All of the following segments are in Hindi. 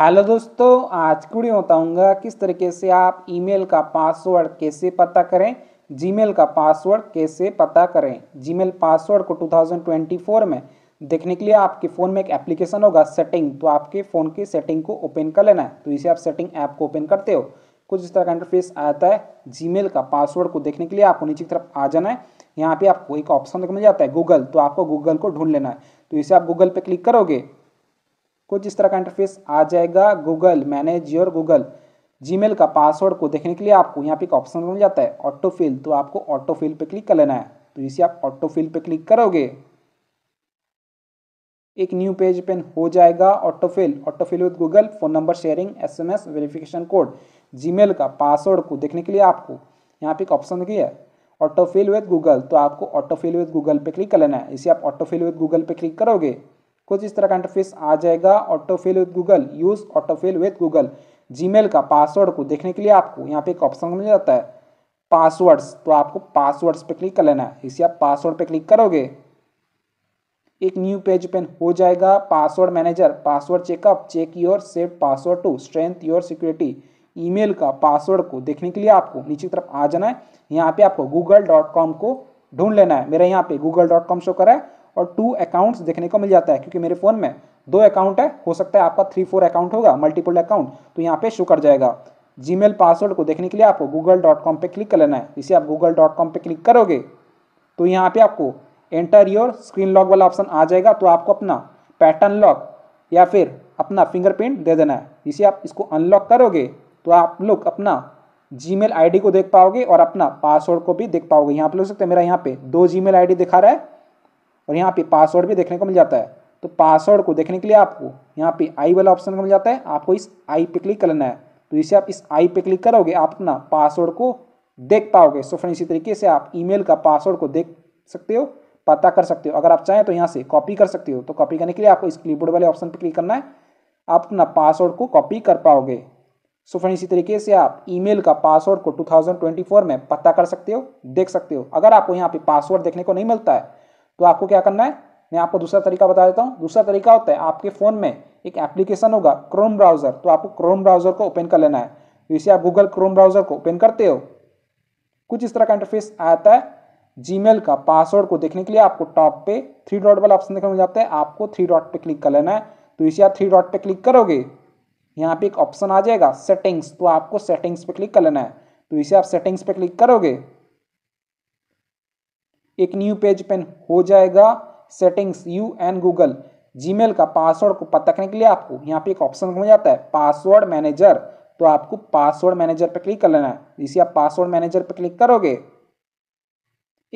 हेलो दोस्तों आज वीडियो बताऊंगा किस तरीके से आप ईमेल का पासवर्ड कैसे पता करें जीमेल का पासवर्ड कैसे पता करें जीमेल पासवर्ड को 2024 में देखने के लिए आपके फ़ोन में एक एप्लीकेशन होगा सेटिंग तो आपके फ़ोन की सेटिंग को ओपन कर लेना है तो इसे आप सेटिंग ऐप को ओपन करते हो कुछ इस तरह का इंटरफेस आता है जी का पासवर्ड को देखने के लिए आपको नीचे की तरफ आ जाना है यहाँ पे आपको एक ऑप्शन मिल जाता है गूगल तो आपको गूगल को ढूंढ लेना है तो इसे आप गूगल पे क्लिक करोगे कुछ इस तरह का इंटरफेस आ जाएगा Google manage your Google Gmail का पासवर्ड को देखने के लिए आपको यहाँ पे एक ऑप्शन मिल जाता है ऑटो फिल तो आपको ऑटो फिल पे क्लिक कर लेना है तो इसे आप ऑटो फिल पे क्लिक करोगे एक न्यू पेज पेन हो जाएगा auto fill auto fill with Google phone number sharing S M S verification code Gmail का पासवर्ड को देखने के लिए आपको यहाँ पे एक ऑप्शन दिखी है ऑटो फिल विद गूगल तो आपको ऑटो फिल विद गूगल पे क्लिक कर लेना है इसे आप ऑटो फिल विद गूगल पे क्लिक करोगे कुछ इस तरह का इंटरफेस आ जाएगा autofill with Google use autofill with Google Gmail का पासवर्ड को देखने के लिए आपको यहाँ पे एक ऑप्शन मिल जाता है पासवर्ड्स तो आपको पासवर्ड्स पे क्लिक कर लेना है इसे आप पासवर्ड पे क्लिक करोगे एक न्यू पेज ओपन हो जाएगा password manager password checkup check your save password to strength your security email का पासवर्ड को देखने के लिए आपको नीचे की तरफ आ जाना है यहाँ पे आपको गूगल डॉट कॉम को ढूंढ लेना है मेरा यहाँ पे गूगल डॉट कॉम शो करा है और टू अकाउंट्स देखने को मिल जाता है क्योंकि मेरे फ़ोन में दो अकाउंट है हो सकता है आपका थ्री फोर अकाउंट होगा मल्टीपल अकाउंट तो यहाँ पे शो कर जाएगा जीमेल पासवर्ड को देखने के लिए आपको गूगल डॉट कॉम पर क्लिक कर लेना है इसे आप गूगल डॉट कॉम पर क्लिक करोगे तो यहाँ पर आपको एंटर योर स्क्रीन लॉक वाला ऑप्शन आ जाएगा तो आपको अपना पैटर्न लॉक या फिर अपना फिंगरप्रिंट दे देना है इसे आप इसको अनलॉक करोगे तो आप लोग अपना जी मेल को देख पाओगे और अपना पासवर्ड को भी देख पाओगे यहाँ पे लोग सकते हैं मेरा यहाँ पे दो जी मेल दिखा रहा है और यहाँ पे पासवर्ड भी देखने को मिल जाता है तो पासवर्ड को देखने के लिए आपको यहाँ पे आई वाला ऑप्शन मिल जाता है आपको इस आई पे क्लिक करना है तो इसे आप इस आई पे क्लिक करोगे आप अपना पासवर्ड को देख पाओगे सो फ्रेंड इसी तरीके से आप ईमेल का पासवर्ड को देख सकते हो पता कर सकते हो अगर आप चाहें तो यहाँ से कॉपी कर सकते हो तो कॉपी करने के लिए आपको इस क्लीबोर्ड वाले ऑप्शन पर क्लिक करना है आप अपना पासवर्ड को कॉपी कर पाओगे सो फ्रेंड इसी तरीके से आप ईमेल का पासवर्ड को 2024 में पता कर सकते हो देख सकते हो अगर आपको यहाँ पे पासवर्ड देखने को नहीं मिलता है तो आपको क्या करना है मैं आपको दूसरा तरीका बता देता हूँ दूसरा तरीका होता है आपके फ़ोन में एक एप्लीकेशन होगा क्रोम ब्राउज़र तो आपको क्रोम ब्राउज़र को ओपन कर लेना है जैसे तो इसे आप गूगल क्रोम ब्राउज़र को ओपन करते हो कुछ इस तरह का इंटरफेस आता है जीमेल का पासवर्ड को देखने के लिए आपको टॉप पे थ्री डॉट वाला ऑप्शन देखने मिल जाता है आपको थ्री डॉट पे क्लिक कर लेना है तो इसे आप थ्री डॉट पे क्लिक करोगे यहाँ पे एक ऑप्शन आ जाएगा सेटिंग्स तो आपको सेटिंग्स पे क्लिक कर लेना है तो इसे आप सेटिंग्स पे क्लिक करोगे एक न्यू पेज पेन हो जाएगा settings you and Google Gmail का पासवर्ड को पता करने के लिए आपको यहाँ पे एक ऑप्शन हो जाता है पासवर्ड मैनेजर तो आपको पासवर्ड मैनेजर पर क्लिक कर लेना है जिसे आप पासवर्ड मैनेजर पर क्लिक करोगे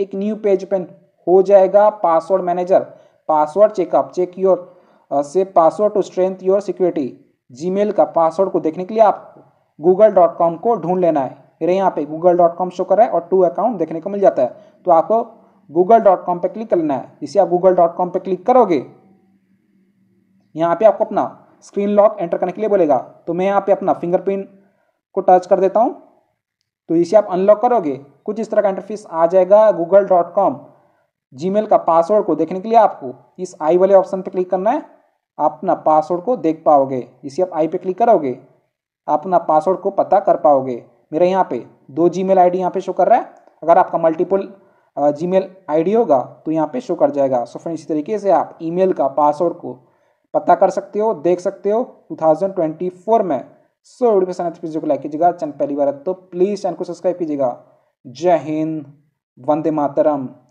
एक न्यू पेज पेन हो जाएगा password manager password checkup check your save password to strength your security Gmail का पासवर्ड को देखने के लिए आपको गूगल को ढूंढ लेना है मेरे यहाँ पे गूगल डॉट कॉम शो कर रहा है और टू अकाउंट देखने को मिल जाता है तो आपको गूगल डॉट कॉम पर क्लिक करना है जिसे आप गूगल डॉट कॉम पर क्लिक करोगे यहाँ पे आपको अपना स्क्रीन लॉक एंटर करने के लिए बोलेगा तो मैं यहाँ पे अपना फिंगरप्रिंट को टच कर देता हूँ तो इसे आप अनलॉक करोगे कुछ इस तरह का इंटरफेस आ जाएगा गूगल डॉट कॉम जीमेल का पासवर्ड को देखने के लिए आपको इस आई वाले ऑप्शन पर क्लिक करना है आप अपना पासवर्ड को देख पाओगे इसे आप आई पे क्लिक करोगे आप अपना पासवर्ड को पता कर पाओगे मेरे यहाँ पे दो जी मेल आई डी यहाँ पे शो कर रहा है अगर आपका मल्टीपल जी मेल आई होगा तो यहाँ पे शो कर जाएगा सो फ्रेंड इसी तरीके से आप ईमेल का पासवर्ड को पता कर सकते हो देख सकते हो 2024 में सो वीडियो के साथ वीडियो को लाइक कीजिएगा चैनल पहली बार तो प्लीज़ चैनल को सब्सक्राइब कीजिएगा जय हिंद वंदे मातरम